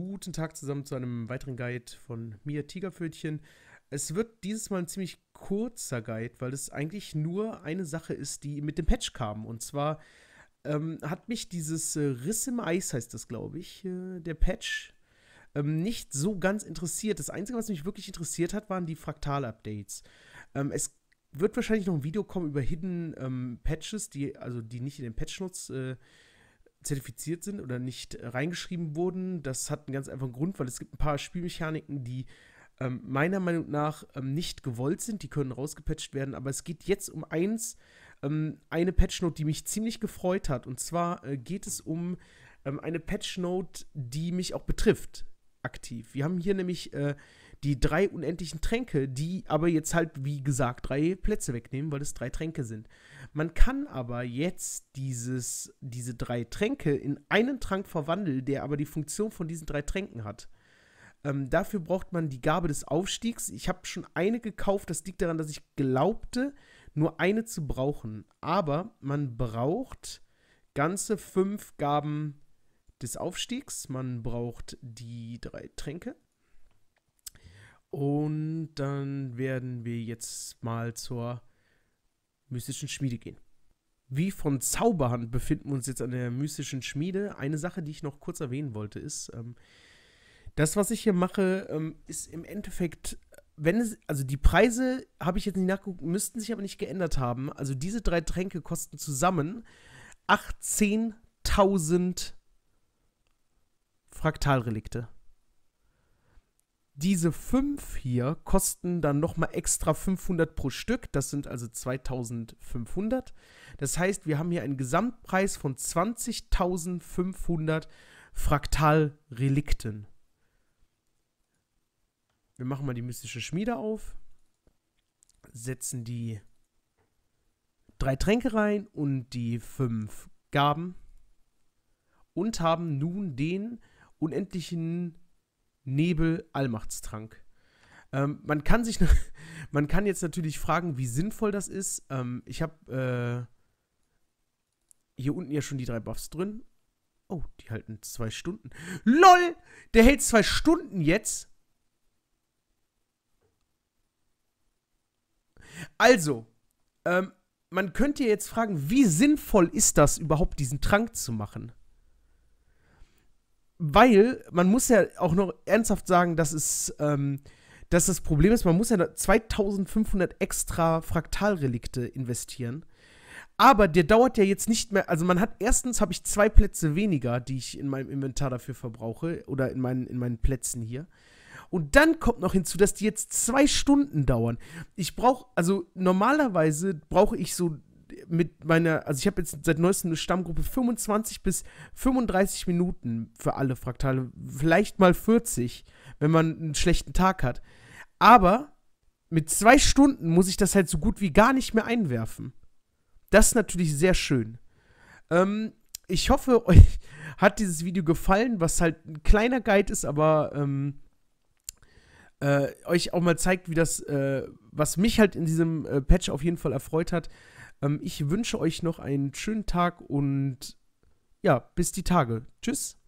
Guten Tag zusammen zu einem weiteren Guide von mir, Tigerpfötchen. Es wird dieses Mal ein ziemlich kurzer Guide, weil es eigentlich nur eine Sache ist, die mit dem Patch kam. Und zwar ähm, hat mich dieses äh, Riss im Eis, heißt das, glaube ich, äh, der Patch, ähm, nicht so ganz interessiert. Das Einzige, was mich wirklich interessiert hat, waren die Fraktal-Updates. Ähm, es wird wahrscheinlich noch ein Video kommen über Hidden ähm, Patches, die, also die nicht in den Patch-Notes äh, zertifiziert sind oder nicht äh, reingeschrieben wurden. Das hat einen ganz einfachen Grund, weil es gibt ein paar Spielmechaniken, die ähm, meiner Meinung nach ähm, nicht gewollt sind. Die können rausgepatcht werden, aber es geht jetzt um eins, ähm, eine Patchnote, die mich ziemlich gefreut hat. Und zwar äh, geht es um ähm, eine Patchnote, die mich auch betrifft, aktiv. Wir haben hier nämlich äh, die drei unendlichen Tränke, die aber jetzt halt, wie gesagt, drei Plätze wegnehmen, weil es drei Tränke sind. Man kann aber jetzt dieses, diese drei Tränke in einen Trank verwandeln, der aber die Funktion von diesen drei Tränken hat. Ähm, dafür braucht man die Gabe des Aufstiegs. Ich habe schon eine gekauft, das liegt daran, dass ich glaubte, nur eine zu brauchen. Aber man braucht ganze fünf Gaben des Aufstiegs. Man braucht die drei Tränke. Und dann werden wir jetzt mal zur mystischen Schmiede gehen. Wie von Zauberhand befinden wir uns jetzt an der mystischen Schmiede. Eine Sache, die ich noch kurz erwähnen wollte, ist, ähm, das, was ich hier mache, ähm, ist im Endeffekt, wenn es, also die Preise habe ich jetzt nicht nachgeguckt, müssten sich aber nicht geändert haben. Also diese drei Tränke kosten zusammen 18.000 Fraktalrelikte. Diese fünf hier kosten dann nochmal extra 500 pro Stück. Das sind also 2500. Das heißt, wir haben hier einen Gesamtpreis von 20.500 Fraktalrelikten. Wir machen mal die mystische Schmiede auf, setzen die drei Tränke rein und die fünf Gaben und haben nun den unendlichen Nebel, Allmachtstrank. Ähm, man, kann sich, man kann jetzt natürlich fragen, wie sinnvoll das ist. Ähm, ich habe äh, hier unten ja schon die drei Buffs drin. Oh, die halten zwei Stunden. LOL! Der hält zwei Stunden jetzt. Also, ähm, man könnte jetzt fragen, wie sinnvoll ist das überhaupt, diesen Trank zu machen? weil man muss ja auch noch ernsthaft sagen, dass es, ähm, dass das Problem ist, man muss ja 2500 extra Fraktalrelikte investieren. Aber der dauert ja jetzt nicht mehr. Also man hat erstens habe ich zwei Plätze weniger, die ich in meinem Inventar dafür verbrauche oder in meinen, in meinen Plätzen hier. Und dann kommt noch hinzu, dass die jetzt zwei Stunden dauern. Ich brauche, also normalerweise brauche ich so mit meiner, also ich habe jetzt seit neuestem eine Stammgruppe 25 bis 35 Minuten für alle Fraktale, vielleicht mal 40, wenn man einen schlechten Tag hat. Aber mit zwei Stunden muss ich das halt so gut wie gar nicht mehr einwerfen. Das ist natürlich sehr schön. Ähm, ich hoffe, euch hat dieses Video gefallen, was halt ein kleiner Guide ist, aber ähm, äh, euch auch mal zeigt, wie das, äh, was mich halt in diesem äh, Patch auf jeden Fall erfreut hat, ähm, ich wünsche euch noch einen schönen Tag und ja, bis die Tage. Tschüss.